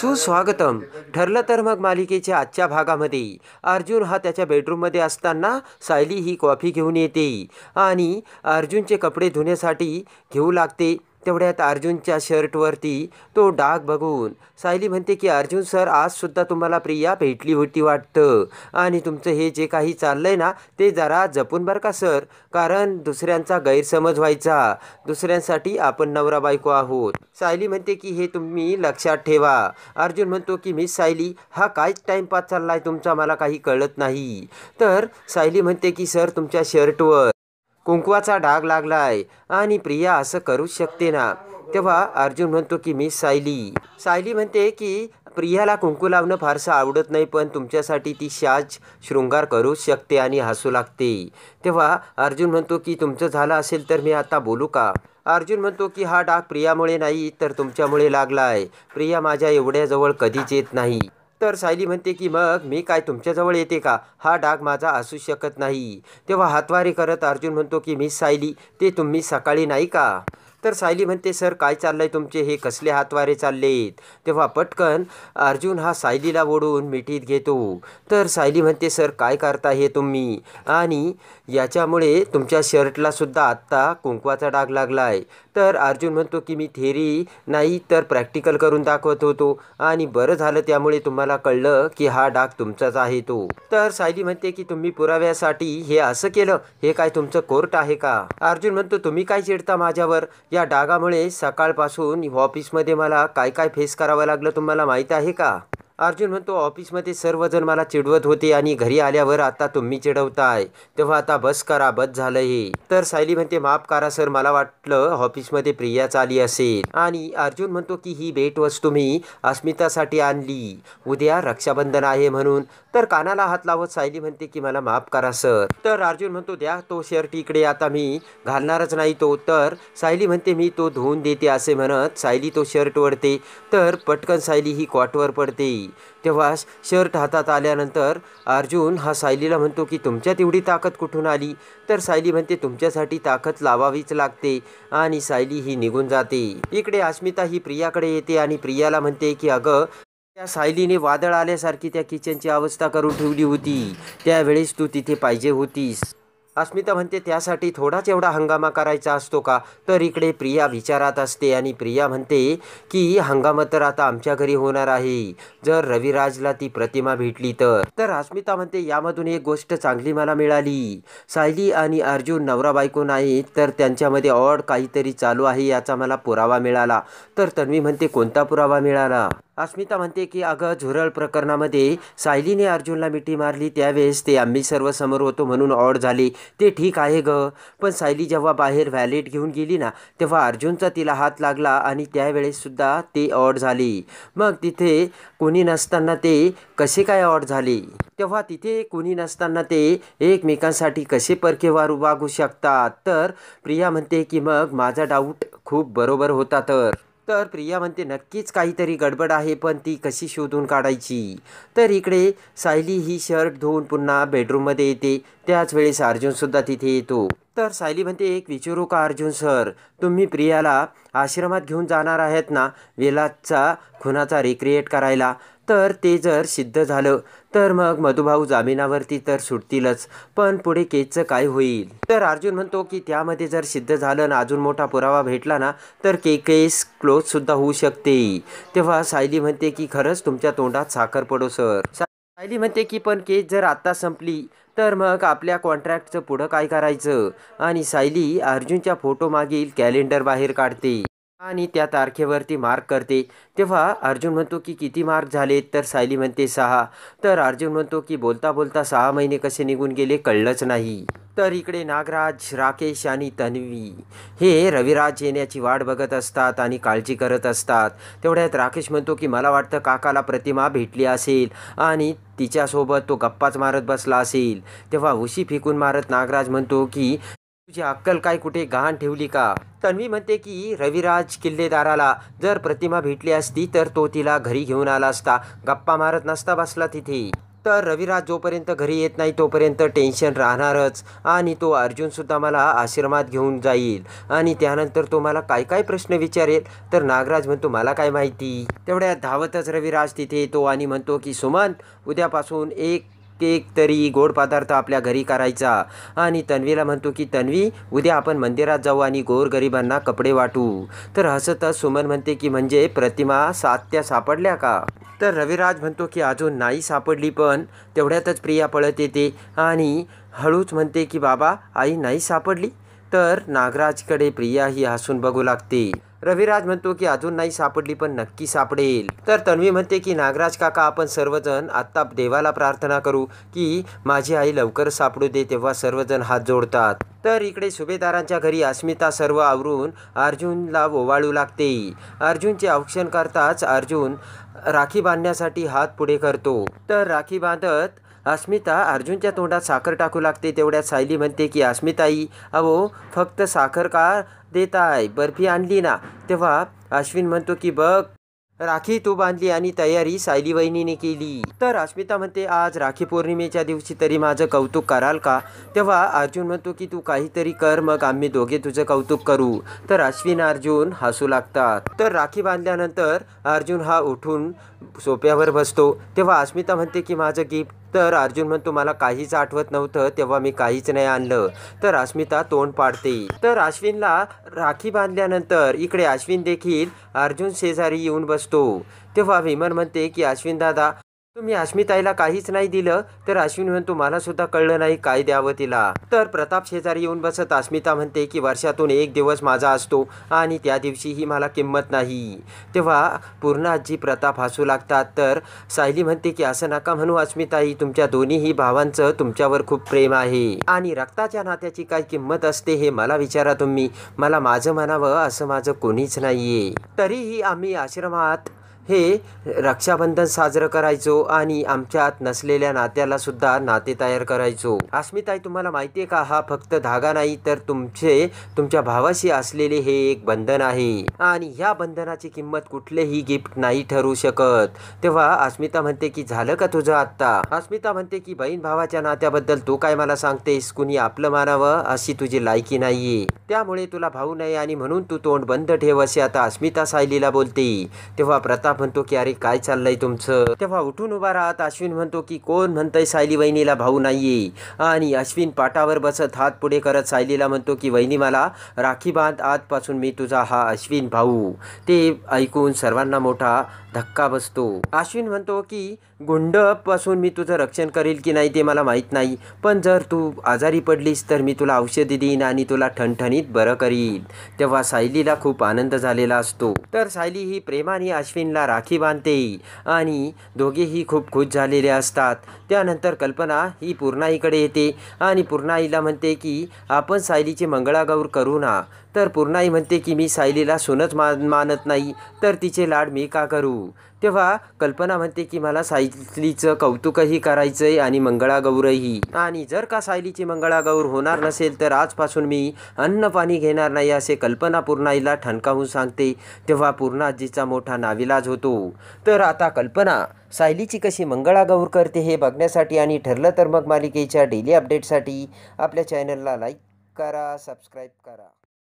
सुस्वागतम ठरलं तर मग मालिकेच्या आजच्या भागामध्ये अर्जुन हा त्याच्या बेडरूममध्ये असताना सायली ही कॉफी घेऊन येते आणि अर्जुनचे कपडे धुण्यासाठी घेऊ लागते तेवढ्यात अर्जुनच्या शर्टवरती तो डाग बघून सायली म्हणते की अर्जुन सर आजसुद्धा तुम्हाला प्रिया भेटली होती वाटतं आणि तुमचं हे जे काही चाललं आहे ना ते जरा जपून बरं का सर कारण दुसऱ्यांचा गैरसमज व्हायचा दुसऱ्यांसाठी आपण नवरा बायको आहोत सायली म्हणते की हे तुम्ही लक्षात ठेवा अर्जुन म्हणतो की मिस सायली हा कायच टाइमपास चालला आहे तुमचा मला काही कळत नाही तर सायली म्हणते की सर तुमच्या शर्टवर कुंकवाचा डाग लागला आहे आणि प्रिया असं करूच शकते ना तेव्हा अर्जुन म्हणतो की मी सायली सायली म्हणते की प्रियाला कुंकू लावणं फारसं आवडत नाही पण तुमच्यासाठी ती शाज शृंगार करूच शकते आणि हसू लागते तेव्हा अर्जुन म्हणतो की तुमचं झालं असेल तर मी आता बोलू का अर्जुन म्हणतो की हा डाग प्रियामुळे नाही तर तुमच्यामुळे लागला आहे प्रिया माझ्या एवढ्याजवळ कधीच येत नाही तर सायली म्हणते की मग मी काय तुमच्याजवळ येते का हा डाग माझा असू शकत नाही तेव्हा हातवारी करत अर्जुन म्हणतो की मी सायली ते तुम्ही सकाळी नाही का तर सायली म्हणते सर काय चाललंय तुमचे हे कसले हातवारे चाललेत तेव्हा पटकन अर्जुन हा सायलीला ओढून मिठीत घेतो तर सायली म्हणते सर काय करता हे तुम्ही आणि याच्यामुळे तुमच्या शर्टला सुद्धा आत्ता कुंकवाचा डाग लागलाय तर अर्जुन म्हणतो की मी थेरी नाही तर प्रॅक्टिकल करून दाखवत होतो आणि बरं झालं त्यामुळे तुम्हाला कळलं की हा डाग तुमचाच आहे तो तर सायली म्हणते की तुम्ही पुराव्यासाठी हे असं केलं हे काय तुमचं कोर्ट आहे का अर्जुन म्हणतो तुम्ही काय चिडता माझ्यावर या डागामुळे सकाळपासून ऑफिसमध्ये मला काय काय फेस करावं लागलं तुम्हाला माहीत आहे का अर्जुन म्हणतो ऑफिसमध्ये सर्वजण मला चिडवत होते आणि घरी आल्यावर आता तुम्ही चिडवताय तेव्हा आता बस करा बस झालंही तर सायली म्हणते माफ करा सर मला वाटलं ऑफिसमध्ये प्रिया आली असेल आणि अर्जुन म्हणतो की ही भेटवस्तू मी अस्मितासाठी आणली उद्या रक्षाबंधन आहे म्हणून तर कानाला हात लावत सायली म्हणते की मला माफ करा सर तर अर्जुन म्हणतो द्या तो शर्ट इकडे आता मी घालणारच नाही तो तर सायली म्हणते मी तो धुवून देते असे म्हणत सायली तो शर्ट वडते तर पटकन सायली ही कॉटवर पडते होती तेव्हाच शर्ट हातात आल्यानंतर अर्जुन हा सायलीला म्हणतो की तुमच्यात एवढी ताकद कुठून आली तर सायली म्हणते तुमच्यासाठी ताकद लावावीच लागते आणि सायली ही निघून जाते इकडे अस्मिता ही प्रियाकडे येते आणि प्रियाला म्हणते की अगं त्या सायलीने वादळ आल्यासारखी त्या किचनची अवस्था करून ठेवली होती त्यावेळेस तू तिथे पाहिजे होतीस अस्मिता म्हणते त्यासाठी थोडाच एवढा हंगामा करायचा असतो का तर इकडे प्रिया विचारात असते आणि प्रिया म्हणते की हंगामा तर आता आमच्या घरी होणार आहे जर रविराजला ती प्रतिमा भेटली तर तर अस्मिता म्हणते यामधून एक गोष्ट चांगली मला मिळाली सायली आणि अर्जुन नवरा बायको नाही तर त्यांच्यामध्ये ऑड काहीतरी चालू आहे याचा मला पुरावा मिळाला तर तन्वी म्हणते कोणता पुरावा मिळाला अस्मिता म्हणते की अगं झुरळ प्रकरणामध्ये सायलीने अर्जुनला मिठी मारली त्यावेळेस ते आम्ही सर्व समोर होतो म्हणून ऑड झाली ते ठीक आहे ग पण सायली जेव्हा बाहेर व्हॅलेट घेऊन गेली ना तेव्हा अर्जुनचा तिला हात लागला आणि त्यावेळेससुद्धा ते ऑड झाली मग तिथे कोणी नसताना ते कसे काय ऑड झाले तेव्हा तिथे कोणी नसताना ते एकमेकांसाठी कसे परकेवार वागू शकतात तर प्रिया म्हणते की मग माझा डाऊट खूप बरोबर होता तर तर प्रिया म्हणते नक्कीच काहीतरी गडबड आहे पण ती कशी शोधून काढायची तर इकडे सायली ही शर्ट धुवून पुन्हा बेडरूममध्ये येते त्याच वेळेस अर्जुनसुद्धा तिथे येतो तर सायली म्हणते एक विचारू का अर्जुन सर तुम्ही प्रियाला आश्रमात घेऊन जाणार आहेत ना वेलाचा खुनाचा रिक्रिएट करायला तर ते जर सिद्ध झालं तर मग मधुभाऊ जामिनावरती तर सुटतीलच पण पुढे केसचं काय होईल तर अर्जुन म्हणतो की त्यामध्ये जर सिद्ध झालं ना अजून मोठा पुरावा भेटला ना तर के केस सुद्धा होऊ शकते तेव्हा सायली म्हणते की खरंच तुमच्या तोंडात साखर पडो सर सायली म्हणते की पण केस जर आत्ता संपली तर मग आपल्या कॉन्ट्रॅक्टचं पुढं काय करायचं आणि सायली अर्जुनच्या फोटोमागील कॅलेंडर बाहेर काढते आणि त्या तारखेवरती मार्क करते तेव्हा अर्जुन म्हणतो की किती मार्क झाले तर सायली म्हणते सहा तर अर्जुन म्हणतो की बोलता बोलता सहा महिने कसे निघून गेले कळलंच नाही तर इकडे नागराज राकेश आणि तन्वी हे रविराज येण्याची वाट बघत असतात आणि काळजी करत असतात तेवढ्यात राकेश म्हणतो की मला वाटतं काकाला प्रतिमा भेटली असेल आणि तिच्यासोबत तो गप्पाच मारत बसला असेल तेव्हा उशी फेकून मारत नागराज म्हणतो की तुझी अक्कल काय कुठे गहाण ठेवली का तन्वी म्हणते की रविराज किल्लेदाराला जर प्रतिमा भेटली असती तर तो तिला घरी घेऊन आला असता गप्पा मारत नसता बसला तिथे तर रविराज जोपर्यंत घरी येत नाही तोपर्यंत टेन्शन राहणारच आणि तो अर्जुनसुद्धा मला आशीर्वाद घेऊन जाईल आणि त्यानंतर तो मला काय काय प्रश्न विचारेल तर नागराज म्हणतो मला काय माहिती तेवढ्या धावतच रविराज तिथे येतो आणि म्हणतो की सुमन उद्यापासून एक एक तरी गोड पदार्थ आपल्या घरी करायचा आणि तन्वीला म्हणतो की तन्वी उद्या आपण मंदिरात जाऊ आणि गोरगरिबांना कपडे वाटू तर हसतच सुमन म्हणते की म्हणजे प्रतिमा सात्या सापडल्या का तर रविराज म्हणतो की अजून नाही सापडली पण तेवढ्यातच प्रिया पळत येते आणि हळूच म्हणते की बाबा आई नाही सापडली तर नागराजकडे प्रिया ही हसून बघू लागते रविराज म्हणतो की अजून नाही सापडली पण नक्की सापडेल तर तन्वी म्हणते की नागराज काका आपण सर्वजण आत्ता देवाला प्रार्थना करू की माझी आई लवकर सापडू दे तेव्हा सर्वजण हात जोडतात तर इकडे सुभेदारांच्या घरी अस्मिता सर्व आवरून अर्जुनला ओवाळू लागते अर्जुनचे औक्षण करताच अर्जुन राखी बांधण्यासाठी हात पुढे करतो तर राखी बांधत अस्मिता अर्जुनच्या तोंडात साखर टाकू लागते तेवढ्यात सायली म्हणते की अस्मिताई अहो फक्त साखर का देत आहे बर्फी आणली ना तेव्हा अश्विन म्हणतो की बघ राखी तू बांधली आणि तयारी सायली वहिनीने केली तर अस्मिता म्हणते आज राखी पौर्णिमेच्या दिवशी तरी माझं कौतुक कराल का तेव्हा अर्जुन म्हणतो की तू काहीतरी कर मग आम्ही दोघे तुझं कौतुक करू तर अश्विन अर्जुन हसू लागतात तर राखी बांधल्यानंतर अर्जुन हा उठून सोप्यावर बसतो तेव्हा अस्मिता म्हणते की माझं गिफ्ट तर अर्जुन म्हणतो मला काहीच आठवत नव्हतं तेव्हा मी काहीच नाही आणलं तर अस्मिता तोंड पाडते तर अश्विनला राखी बांधल्यानंतर इकडे अश्विन देखील अर्जुन शेजारी येऊन बसतो तेव्हा विमल म्हणते की अश्विन दादा तुम्ही अश्मिताईला काहीच नाही दिलं तर अश्विन म्हणून मला सुद्धा कळलं नाही काय द्यावं तिला तर प्रताप शेजारी येऊन बसत अस्मिता म्हणते की वर्षातून एक दिवस माझा असतो आणि त्या दिवशीही मला किंमत नाही तेव्हा पूर्ण आजी प्रताप हसू लागतात तर सायली म्हणते की असं नका म्हणू अस्मिताई तुमच्या दोन्हीही भावांचं तुमच्यावर खूप प्रेम आहे आणि रक्ताच्या नात्याची काय किंमत असते हे मला विचारा तुम्ही मला माझं म्हणावं असं माझं कोणीच नाहीये तरीही आम्ही आश्रमात हे रक्षाबंधन साजरं करायचो आणि आमच्यात नसलेल्या नात्याला सुद्धा नाते तयार करायचो अस्मिताई तुम्हाला माहिती आहे का हा फक्त धागा नाही तर तुमचे तुमच्या भावाशी असलेले हे एक बंधन आहे आणि ह्या बंधनाची किंमत कुठलेही गिफ्ट नाही ठरू शकत तेव्हा अस्मिता म्हणते की झालं का तुझं आत्ता अस्मिता म्हणते की बहीण भावाच्या नात्याबद्दल तू काय मला सांगतेस कुणी आपलं मानावं अशी तुझी लायकी नाहीये त्यामुळे तुला भाऊ नाही आणि म्हणून तू तोंड बंद ठेव असे आता अस्मिता सायलीला बोलते तेव्हा प्रताप म्हणतो की अरे काय चाललंय तुमचं तेव्हा उठून उभा राहत अश्विन म्हणतो की कोण म्हणतंय सायली वहिनीला भाऊ नाहीये आणि अश्विन पाटावर बसत हात पुढे करत सायलीला म्हणतो की वहिनी मला राखी बांध आजपासून मी तुझा हा अश्विन भाऊ ते ऐकून सर्वांना मोठा धक्का बसतो अश्विन म्हणतो की पासून मी तुझं रक्षण करेल की नाही ते मला माहीत नाही पण जर तू आजारी पडलीस तर मी तुला औषधी देईन आणि तुला ठणठणीत बरं करीन तेव्हा सायलीला खूप आनंद झालेला असतो तर सायली ही प्रेमाने अश्विनला राखी बांधते आणि दोघेही खूप खुश झालेले असतात त्यानंतर कल्पना ही पूर्णाईकडे येते आणि पूर्णाईला म्हणते की आपण सायलीचे मंगळागौर करू ना तर पूर्णाई म्हणते की मी सायलीला सुनच मान मानत नाही तर तिचे लाड मी का करू तेव्हा कल्पना म्हणते की मला सायलीचं कौतुकही करायचंय आणि मंगळागौरही आणि जर का सायलीची मंगळागौर होणार नसेल तर आजपासून मी अन्न पाणी घेणार नाही असे कल्पना पूर्णाईला ठणकावून सांगते तेव्हा पूर्णाजीचा मोठा नाविलाज होतो तर आता कल्पना सायलीची कशी मंगळागौर करते हे बघण्यासाठी आणि ठरलं तर मग मालिकेच्या डेली अपडेटसाठी आपल्या चॅनलला लाईक करा सबस्क्राईब करा